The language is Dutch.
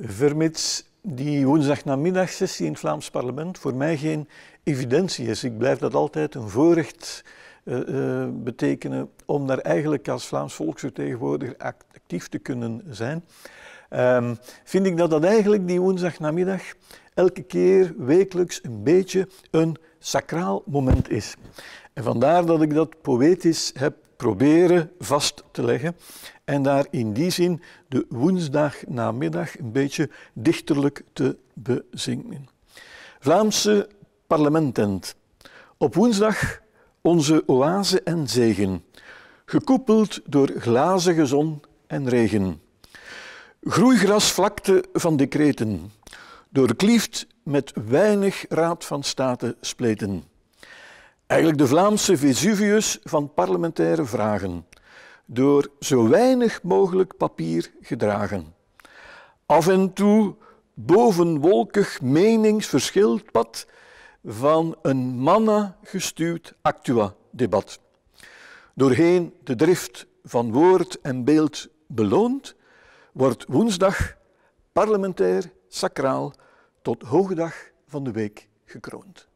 Vermits die sessie in het Vlaams parlement voor mij geen evidentie is. Ik blijf dat altijd een voorrecht eh, eh, betekenen om daar eigenlijk als Vlaams volksvertegenwoordiger actief te kunnen zijn. Ehm, vind ik dat dat eigenlijk die namiddag elke keer wekelijks een beetje een sacraal moment is. En vandaar dat ik dat poëtisch heb proberen vast te leggen en daar in die zin de woensdagnamiddag een beetje dichterlijk te bezingen. Vlaamse parlementtent Op woensdag onze oase en zegen, gekoepeld door glazige zon en regen. Groeigrasvlakte van decreten, doorklieft met weinig raad van Staten spleten. Eigenlijk de Vlaamse Vesuvius van parlementaire vragen, door zo weinig mogelijk papier gedragen. Af en toe bovenwolkig meningsverschil van een manna actua-debat. Doorheen de drift van woord en beeld beloond, wordt woensdag parlementair sacraal tot hoogdag van de week gekroond.